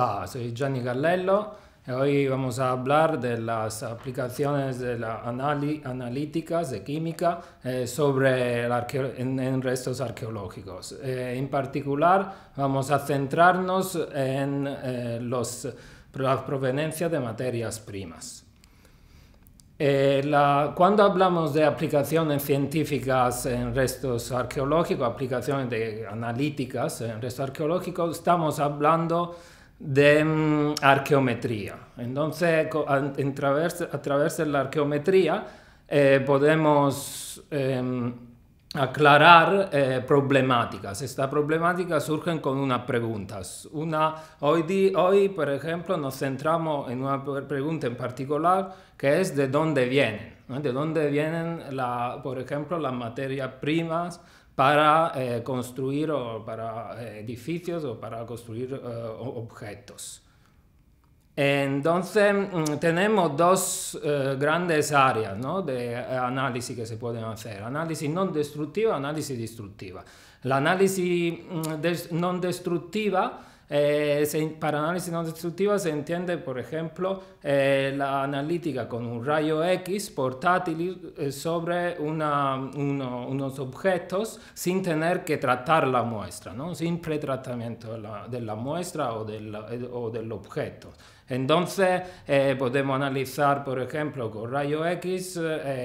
Hola, soy eh, Gianni Gallello y eh, hoy vamos a hablar de las aplicaciones de la analíticas de química eh, sobre en, restos arqueológicos. en particular, vamos a centrarnos en los, la proveniencia de materias primas. cuando hablamos de aplicaciones científicas en restos arqueológicos, aplicaciones de analíticas en restos arqueológicos, estamos hablando de mm, arqueometría. Entonces, a, través, a través de la arqueometría eh, podemos em, aclarar eh, problemáticas. Estas problemáticas surgen con unas preguntas. Una, hoy, hoy, por ejemplo, nos centramos en una pregunta en particular que es de dónde vienen. De dónde vienen, la, por ejemplo, las materias primas para eh, construir para eh, edificios o para construir eh, objetos. Entonces mm, tenemos dos grandes áreas de análisis que se pueden hacer, análisis no destructiva, análisis destructiva. La análisis mm, no destructiva eh, para análisis no destructiva se entiende, por ejemplo, eh, la analítica con un rayo X portátil eh, sobre una, unos objetos sin tener que tratar la muestra, ¿no? sin pretratamiento de la, muestra o del, objeto. Entonces podemos analizar, por ejemplo, con rayo X,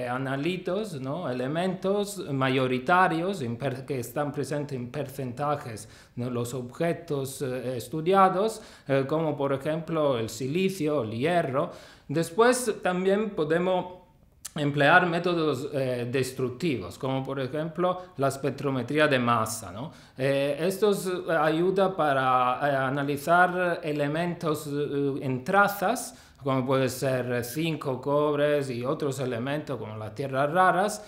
analitos, ¿no? elementos mayoritarios que están presentes en porcentajes en los objetos estudiados, eh, como por ejemplo el silicio, el hierro. Después también podemos emplear métodos eh, destructivos, como por ejemplo la espectrometría de masa. ¿no? Eh, ayuda para analizar elementos en trazas, como puede ser cinco cobres y otros elementos como las tierras raras,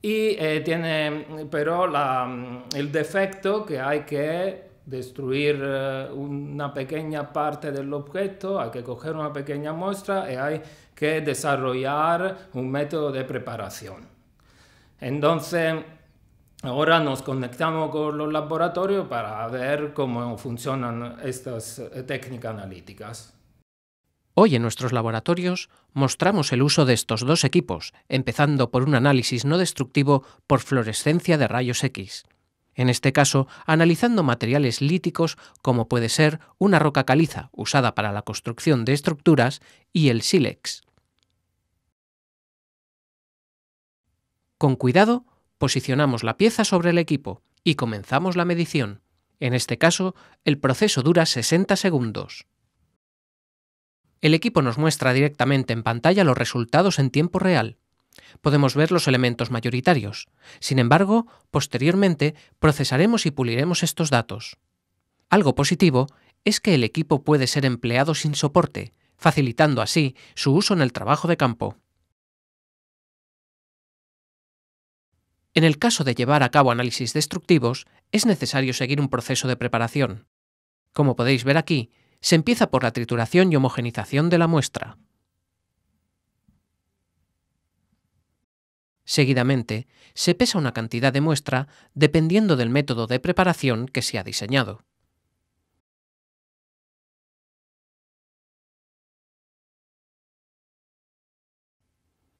y tiene pero la, el defecto que hay que destruir eh, una pequeña parte del objeto, hay que coger una pequeña muestra y hay que desarrollar un método de preparación. Entonces, ahora nos conectamos con los laboratorios para ver cómo funcionan estas eh, técnicas analíticas. Hoy en nuestros laboratorios mostramos el uso de estos dos equipos, empezando por un análisis no destructivo por fluorescencia de rayos X en este caso analizando materiales líticos como puede ser una roca caliza usada para la construcción de estructuras y el sílex. Con cuidado, posicionamos la pieza sobre el equipo y comenzamos la medición. En este caso, el proceso dura 60 segundos. El equipo nos muestra directamente en pantalla los resultados en tiempo real podemos ver los elementos mayoritarios. Sin embargo, posteriormente procesaremos y puliremos estos datos. Algo positivo es que el equipo puede ser empleado sin soporte, facilitando así su uso en el trabajo de campo. En el caso de llevar a cabo análisis destructivos, es necesario seguir un proceso de preparación. Como podéis ver aquí, se empieza por la trituración y homogenización de la muestra. Seguidamente, se pesa una cantidad de muestra dependiendo del método de preparación que se ha diseñado.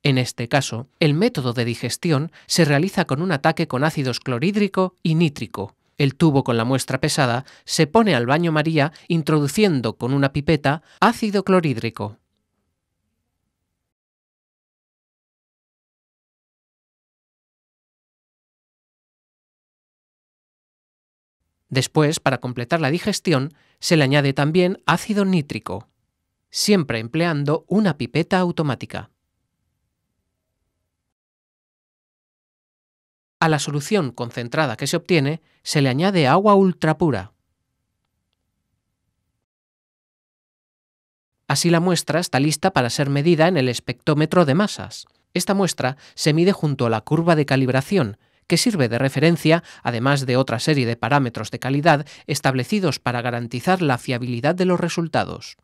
En este caso, el método de digestión se realiza con un ataque con ácidos clorhídrico y nítrico. El tubo con la muestra pesada se pone al baño María introduciendo con una pipeta ácido clorhídrico. Después, para completar la digestión, se le añade también ácido nítrico, siempre empleando una pipeta automática. A la solución concentrada que se obtiene se le añade agua ultrapura. Así la muestra está lista para ser medida en el espectrómetro de masas. Esta muestra se mide junto a la curva de calibración, que sirve de referencia, además de otra serie de parámetros de calidad establecidos para garantizar la fiabilidad de los resultados.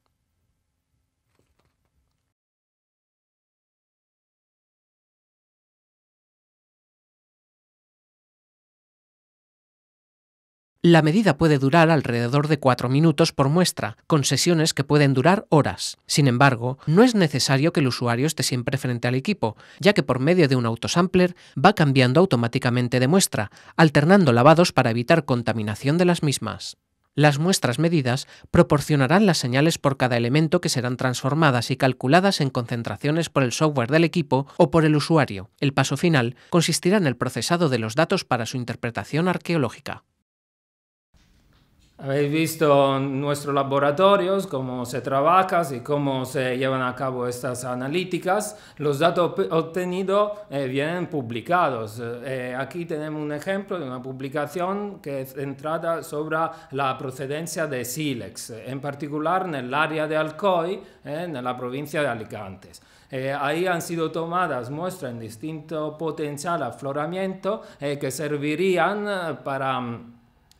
La medida puede durar alrededor de 4 minutos por muestra, con sesiones que pueden durar horas. Sin embargo, no es necesario que el usuario esté siempre frente al equipo, ya que por medio de un autosampler va cambiando automáticamente de muestra, alternando lavados para evitar contaminación de las mismas. Las muestras medidas proporcionarán las señales por cada elemento que serán transformadas y calculadas en concentraciones por el software del equipo o por el usuario. El paso final consistirá en el procesado de los datos para su interpretación arqueológica. Habéis visto nuestros laboratorios, cómo se trabaja y cómo se llevan a cabo estas analíticas. Los datos obtenidos eh, vienen publicados. Eh, aquí tenemos un ejemplo de una publicación que es centrada sobre la procedencia de sílex, en particular en el área de Alcoy, eh, en la provincia de Alicante. ahí han sido tomadas muestras en distinto potencial afloramiento que servirían para mm,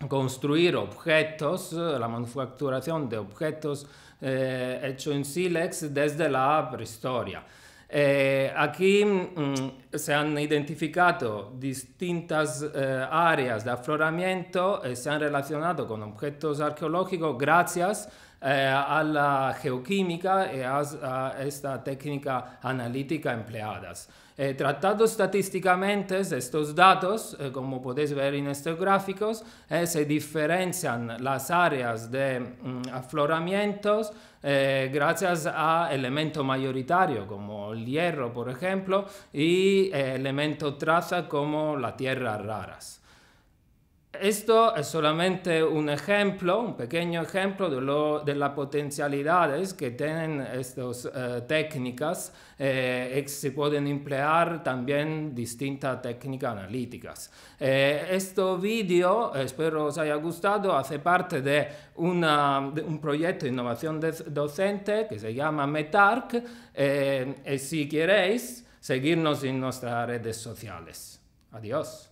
construir objetos, eh, la manufacturación de objetos eh, hecho en sílex desde la prehistoria. Eh, aquí mm, se han identificado distintas eh, áreas de afloramiento se han relacionado con objetos arqueológicos gracias eh, a la geoquímica y eh, a, esta técnica analítica empleadas. Eh, tratados estadísticamente, estos datos, eh, como podéis ver en estos gráficos, se diferencian las áreas de mm, afloramientos gracias a elementos mayoritario como el hierro, por ejemplo, y elementos traza como la tierra raras. Esto es solamente un ejemplo, un pequeño ejemplo de, lo, de las potencialidades que tienen estas eh, técnicas. y eh, se pueden emplear también distintas técnicas analíticas. Eh, este vídeo, espero os haya gustado, hace parte de, un proyecto de innovación docente que se llama METARC. y eh, si queréis, seguirnos en nuestras redes sociales. Adiós.